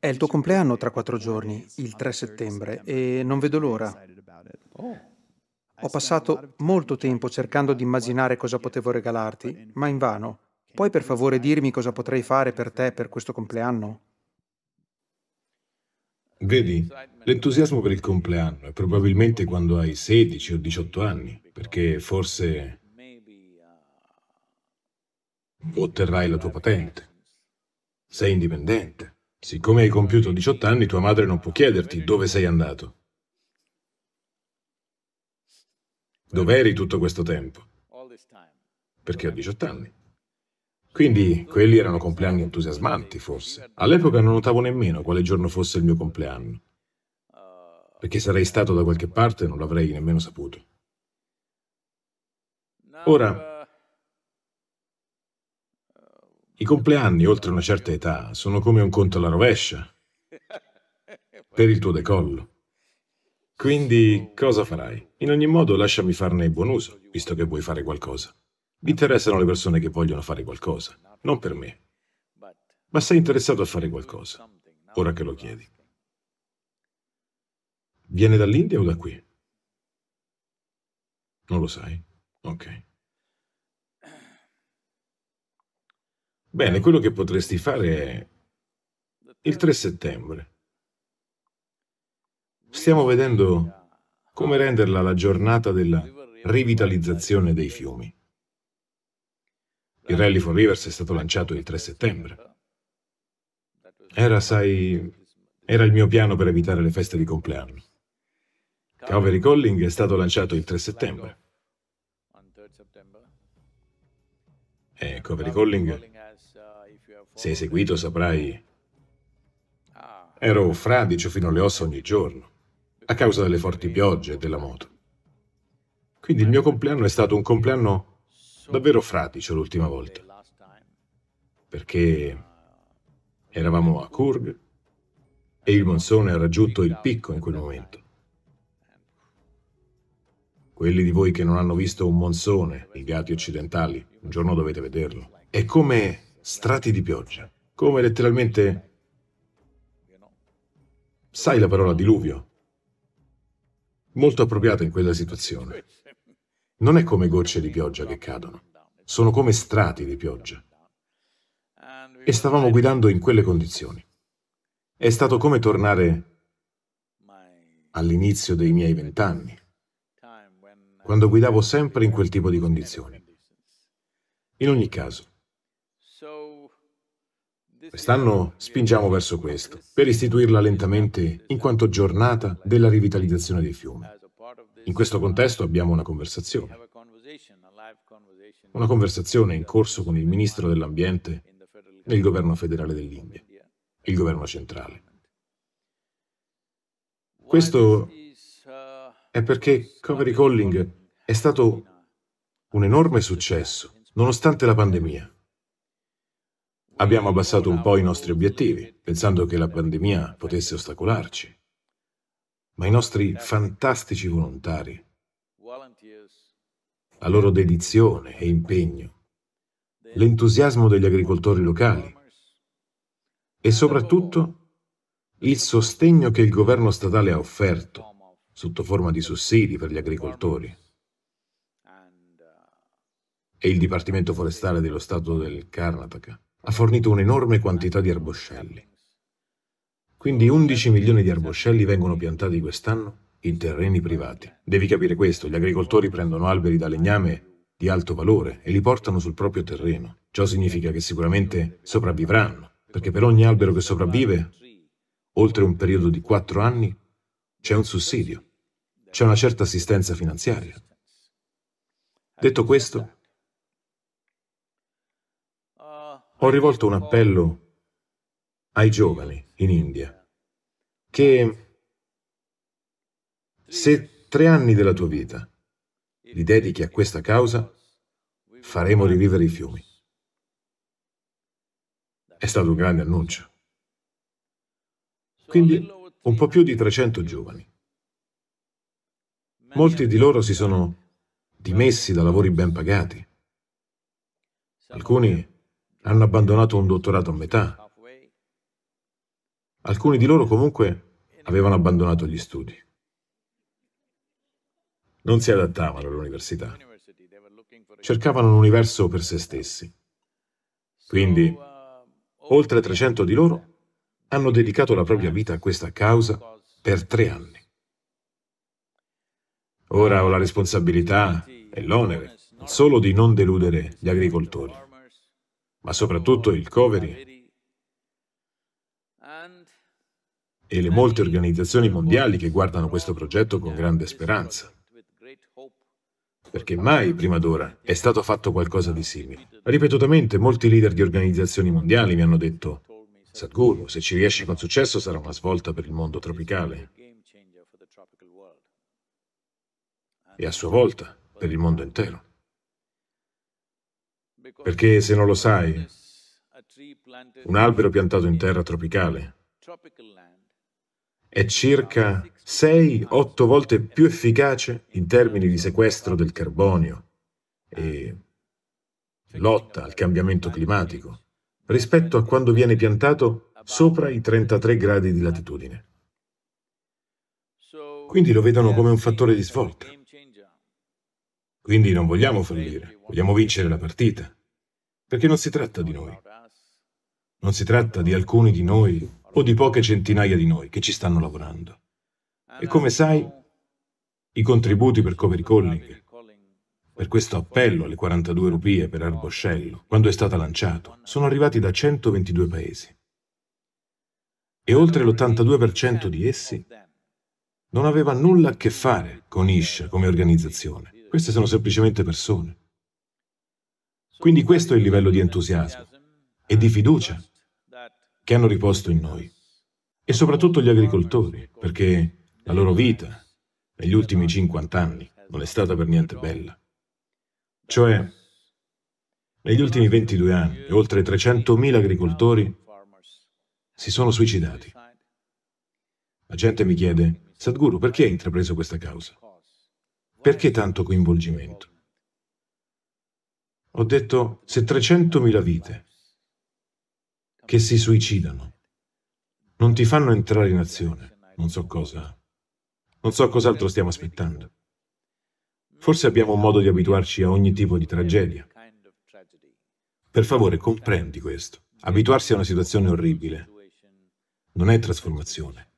È il tuo compleanno tra quattro giorni, il 3 settembre, e non vedo l'ora. Ho passato molto tempo cercando di immaginare cosa potevo regalarti, ma invano. Puoi per favore dirmi cosa potrei fare per te per questo compleanno? Vedi, l'entusiasmo per il compleanno è probabilmente quando hai 16 o 18 anni, perché forse otterrai la tua patente, sei indipendente. Siccome hai compiuto 18 anni, tua madre non può chiederti dove sei andato. Dove eri tutto questo tempo? Perché ho 18 anni. Quindi quelli erano compleanni entusiasmanti, forse. All'epoca non notavo nemmeno quale giorno fosse il mio compleanno. Perché sarei stato da qualche parte e non l'avrei nemmeno saputo. Ora, I compleanni, oltre una certa età, sono come un conto alla rovescia per il tuo decollo. Quindi cosa farai? In ogni modo lasciami farne buon uso, visto che vuoi fare qualcosa. Mi interessano le persone che vogliono fare qualcosa, non per me. Ma sei interessato a fare qualcosa, ora che lo chiedi. Viene dall'India o da qui? Non lo sai? Ok. Bene, quello che potresti fare è il 3 settembre. Stiamo vedendo come renderla la giornata della rivitalizzazione dei fiumi. Il Rally for Rivers è stato lanciato il 3 settembre. Era, sai, era il mio piano per evitare le feste di compleanno. Calvary Calling è stato lanciato il 3 settembre. E Calvary Calling se hai seguito saprai... Ero fradicio fino alle ossa ogni giorno, a causa delle forti piogge e della moto. Quindi il mio compleanno è stato un compleanno davvero fradicio l'ultima volta. Perché eravamo a Kurg e il monsone ha raggiunto il picco in quel momento. Quelli di voi che non hanno visto un monsone, i gatti occidentali, un giorno dovete vederlo. È come strati di pioggia, come letteralmente... Sai la parola diluvio? Molto appropriata in quella situazione. Non è come gocce di pioggia che cadono, sono come strati di pioggia. E stavamo guidando in quelle condizioni. È stato come tornare all'inizio dei miei vent'anni, quando guidavo sempre in quel tipo di condizioni. In ogni caso, Quest'anno spingiamo verso questo, per istituirla lentamente in quanto giornata della rivitalizzazione dei fiumi. In questo contesto abbiamo una conversazione. Una conversazione in corso con il Ministro dell'Ambiente nel governo federale dell'India, il governo centrale. Questo è perché Covery Calling è stato un enorme successo, nonostante la pandemia. Abbiamo abbassato un po' i nostri obiettivi, pensando che la pandemia potesse ostacolarci. Ma i nostri fantastici volontari, la loro dedizione e impegno, l'entusiasmo degli agricoltori locali e soprattutto il sostegno che il governo statale ha offerto sotto forma di sussidi per gli agricoltori e il Dipartimento Forestale dello Stato del Karnataka ha fornito un'enorme quantità di arboscelli. Quindi 11 milioni di arboscelli vengono piantati quest'anno in terreni privati. Devi capire questo, gli agricoltori prendono alberi da legname di alto valore e li portano sul proprio terreno. Ciò significa che sicuramente sopravvivranno, perché per ogni albero che sopravvive, oltre un periodo di 4 anni, c'è un sussidio, c'è una certa assistenza finanziaria. Detto questo, ho rivolto un appello ai giovani in India che se tre anni della tua vita li dedichi a questa causa, faremo rivivere i fiumi. È stato un grande annuncio. Quindi un po' più di 300 giovani. Molti di loro si sono dimessi da lavori ben pagati. Alcuni hanno abbandonato un dottorato a metà. Alcuni di loro comunque avevano abbandonato gli studi. Non si adattavano all'università. Cercavano un universo per se stessi. Quindi, oltre 300 di loro hanno dedicato la propria vita a questa causa per tre anni. Ora ho la responsabilità e l'onere solo di non deludere gli agricoltori ma soprattutto il Coveri e le molte organizzazioni mondiali che guardano questo progetto con grande speranza. Perché mai prima d'ora è stato fatto qualcosa di simile. Ripetutamente molti leader di organizzazioni mondiali mi hanno detto Sadhguru, se ci riesci con successo sarà una svolta per il mondo tropicale e a sua volta per il mondo intero. Perché se non lo sai, un albero piantato in terra tropicale è circa 6-8 volte più efficace in termini di sequestro del carbonio e lotta al cambiamento climatico rispetto a quando viene piantato sopra i 33 gradi di latitudine. Quindi lo vedono come un fattore di svolta. Quindi non vogliamo fallire, vogliamo vincere la partita, perché non si tratta di noi. Non si tratta di alcuni di noi o di poche centinaia di noi che ci stanno lavorando. E come sai, i contributi per Covery Calling, per questo appello alle 42 rupie per Arboscello, quando è stato lanciato, sono arrivati da 122 paesi. E oltre l'82% di essi non aveva nulla a che fare con Isha come organizzazione queste sono semplicemente persone. Quindi questo è il livello di entusiasmo e di fiducia che hanno riposto in noi. E soprattutto gli agricoltori, perché la loro vita negli ultimi 50 anni non è stata per niente bella. Cioè, negli ultimi 22 anni, oltre 300.000 agricoltori si sono suicidati. La gente mi chiede, Sadhguru, perché hai intrapreso questa causa? Perché tanto coinvolgimento? Ho detto, se 300.000 vite che si suicidano non ti fanno entrare in azione, non so cosa, non so cos'altro stiamo aspettando. Forse abbiamo un modo di abituarci a ogni tipo di tragedia. Per favore, comprendi questo. Abituarsi a una situazione orribile non è trasformazione,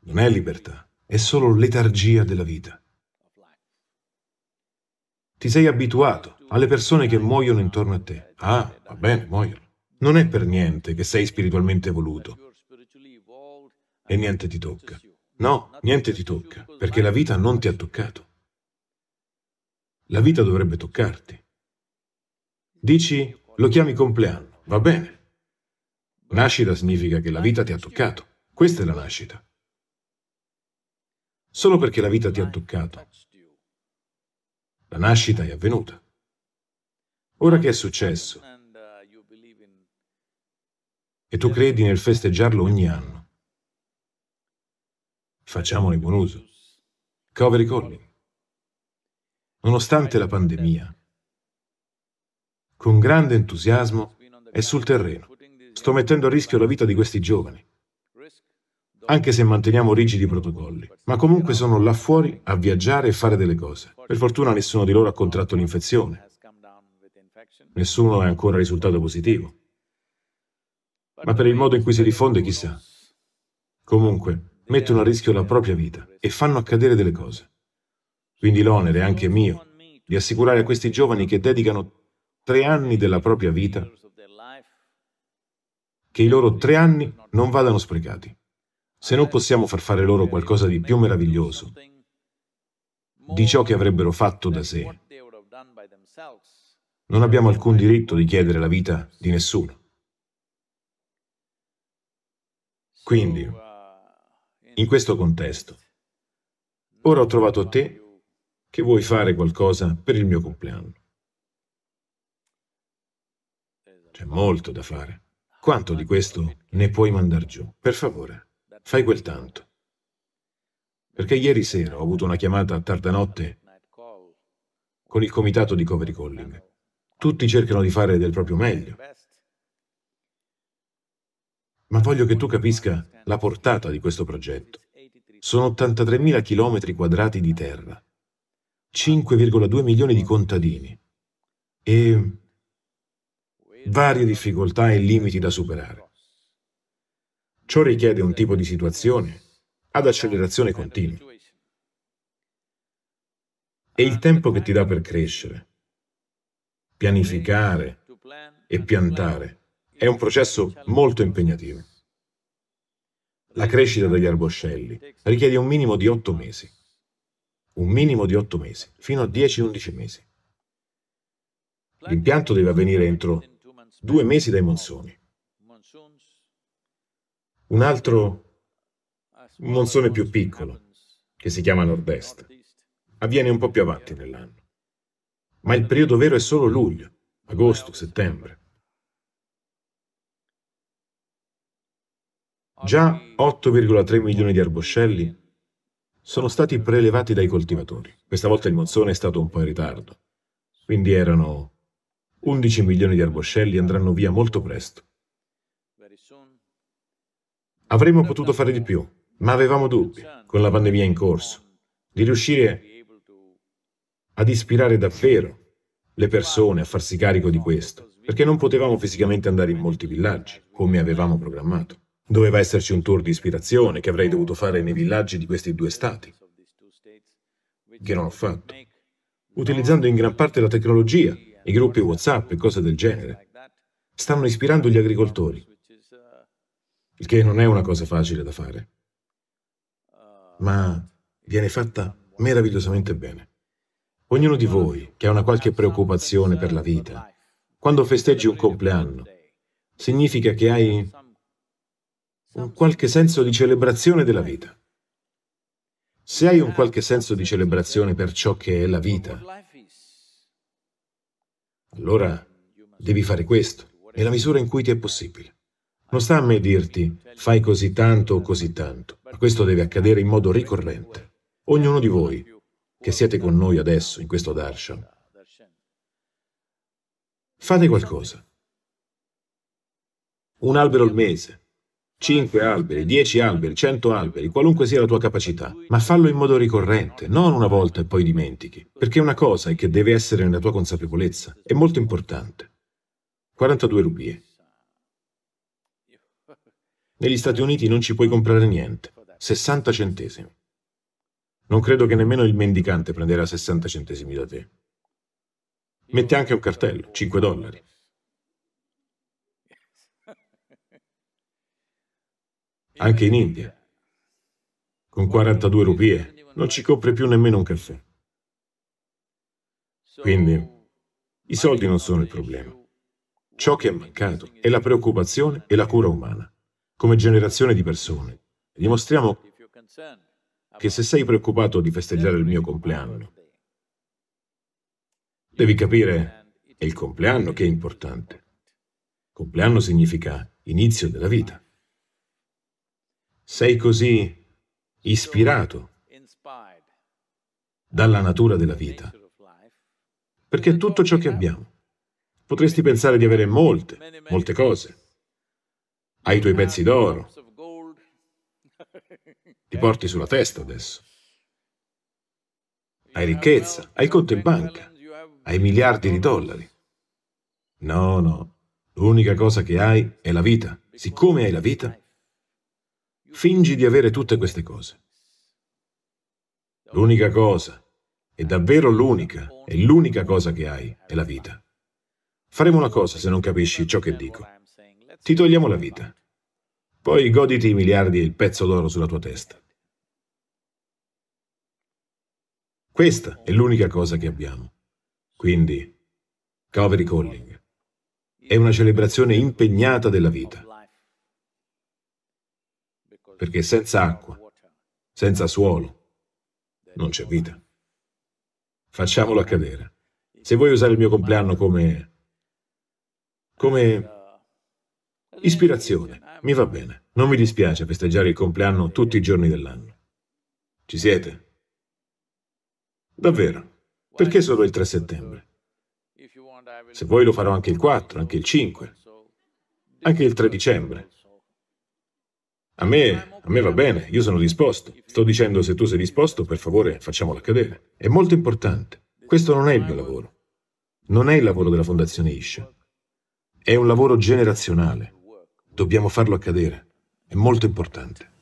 non è libertà, è solo letargia della vita. Ti sei abituato alle persone che muoiono intorno a te. Ah, va bene, muoiono. Non è per niente che sei spiritualmente evoluto e niente ti tocca. No, niente ti tocca, perché la vita non ti ha toccato. La vita dovrebbe toccarti. Dici, lo chiami compleanno, va bene. Nascita significa che la vita ti ha toccato. Questa è la nascita. Solo perché la vita ti ha toccato, la nascita è avvenuta. Ora che è successo, e tu credi nel festeggiarlo ogni anno, facciamone buon uso. Covery Collin, nonostante la pandemia, con grande entusiasmo è sul terreno. Sto mettendo a rischio la vita di questi giovani anche se manteniamo rigidi protocolli. Ma comunque sono là fuori a viaggiare e fare delle cose. Per fortuna nessuno di loro ha contratto l'infezione. Nessuno è ancora risultato positivo. Ma per il modo in cui si diffonde, chissà. Comunque, mettono a rischio la propria vita e fanno accadere delle cose. Quindi l'onere è anche mio di assicurare a questi giovani che dedicano tre anni della propria vita che i loro tre anni non vadano sprecati se non possiamo far fare loro qualcosa di più meraviglioso, di ciò che avrebbero fatto da sé. Non abbiamo alcun diritto di chiedere la vita di nessuno. Quindi, in questo contesto, ora ho trovato te che vuoi fare qualcosa per il mio compleanno. C'è molto da fare. Quanto di questo ne puoi mandar giù? Per favore fai quel tanto. Perché ieri sera ho avuto una chiamata a tarda notte con il comitato di Covery Calling. Tutti cercano di fare del proprio meglio. Ma voglio che tu capisca la portata di questo progetto. Sono 83.000 km quadrati di terra, 5,2 milioni di contadini e varie difficoltà e limiti da superare. Ciò richiede un tipo di situazione ad accelerazione continua. E il tempo che ti dà per crescere, pianificare e piantare è un processo molto impegnativo. La crescita degli arboscelli richiede un minimo di 8 mesi, un minimo di 8 mesi, fino a 10-11 mesi. L'impianto deve avvenire entro due mesi dai monsoni un altro monzone più piccolo, che si chiama Nord-Est, avviene un po' più avanti nell'anno. Ma il periodo vero è solo luglio, agosto, settembre. Già 8,3 milioni di arboscelli sono stati prelevati dai coltivatori. Questa volta il monzone è stato un po' in ritardo, quindi erano 11 milioni di arboscelli andranno via molto presto. Avremmo potuto fare di più, ma avevamo dubbi, con la pandemia in corso, di riuscire ad ispirare davvero le persone a farsi carico di questo, perché non potevamo fisicamente andare in molti villaggi, come avevamo programmato. Doveva esserci un tour di ispirazione che avrei dovuto fare nei villaggi di questi due stati, che non ho fatto, utilizzando in gran parte la tecnologia, i gruppi WhatsApp e cose del genere. Stanno ispirando gli agricoltori il che non è una cosa facile da fare, ma viene fatta meravigliosamente bene. Ognuno di voi che ha una qualche preoccupazione per la vita, quando festeggi un compleanno, significa che hai un qualche senso di celebrazione della vita. Se hai un qualche senso di celebrazione per ciò che è la vita, allora devi fare questo, nella misura in cui ti è possibile. Non sta a me dirti fai così tanto o così tanto, ma questo deve accadere in modo ricorrente. Ognuno di voi che siete con noi adesso in questo darshan, fate qualcosa. Un albero al mese, cinque alberi, dieci alberi, cento alberi, qualunque sia la tua capacità, ma fallo in modo ricorrente, non una volta e poi dimentichi, perché una cosa è che deve essere nella tua consapevolezza, è molto importante. 42 rubie. Negli Stati Uniti non ci puoi comprare niente, 60 centesimi. Non credo che nemmeno il mendicante prenderà 60 centesimi da te. Metti anche un cartello, 5 dollari. Anche in India, con 42 rupie, non ci compri più nemmeno un caffè. Quindi, i soldi non sono il problema. Ciò che è mancato è la preoccupazione e la cura umana come generazione di persone dimostriamo che se sei preoccupato di festeggiare il mio compleanno, devi capire che è il compleanno che è importante. Compleanno significa inizio della vita. Sei così ispirato dalla natura della vita, perché è tutto ciò che abbiamo. Potresti pensare di avere molte, molte cose, hai i tuoi pezzi d'oro. Ti porti sulla testa adesso. Hai ricchezza, hai conto in banca, hai miliardi di dollari. No, no, l'unica cosa che hai è la vita. Siccome hai la vita, fingi di avere tutte queste cose. L'unica cosa, è davvero l'unica, è l'unica cosa che hai, è la vita. Faremo una cosa se non capisci ciò che dico. Ti togliamo la vita. Poi goditi i miliardi e il pezzo d'oro sulla tua testa. Questa è l'unica cosa che abbiamo. Quindi, Calvary Calling è una celebrazione impegnata della vita. Perché senza acqua, senza suolo, non c'è vita. Facciamolo accadere. Se vuoi usare il mio compleanno come... come Ispirazione, mi va bene. Non mi dispiace festeggiare il compleanno tutti i giorni dell'anno. Ci siete? Davvero? Perché solo il 3 settembre? Se vuoi lo farò anche il 4, anche il 5, anche il 3 dicembre. A me, a me va bene, io sono disposto. Sto dicendo se tu sei disposto, per favore, facciamola accadere. È molto importante. Questo non è il mio lavoro. Non è il lavoro della Fondazione Isha. È un lavoro generazionale. Dobbiamo farlo accadere. È molto importante.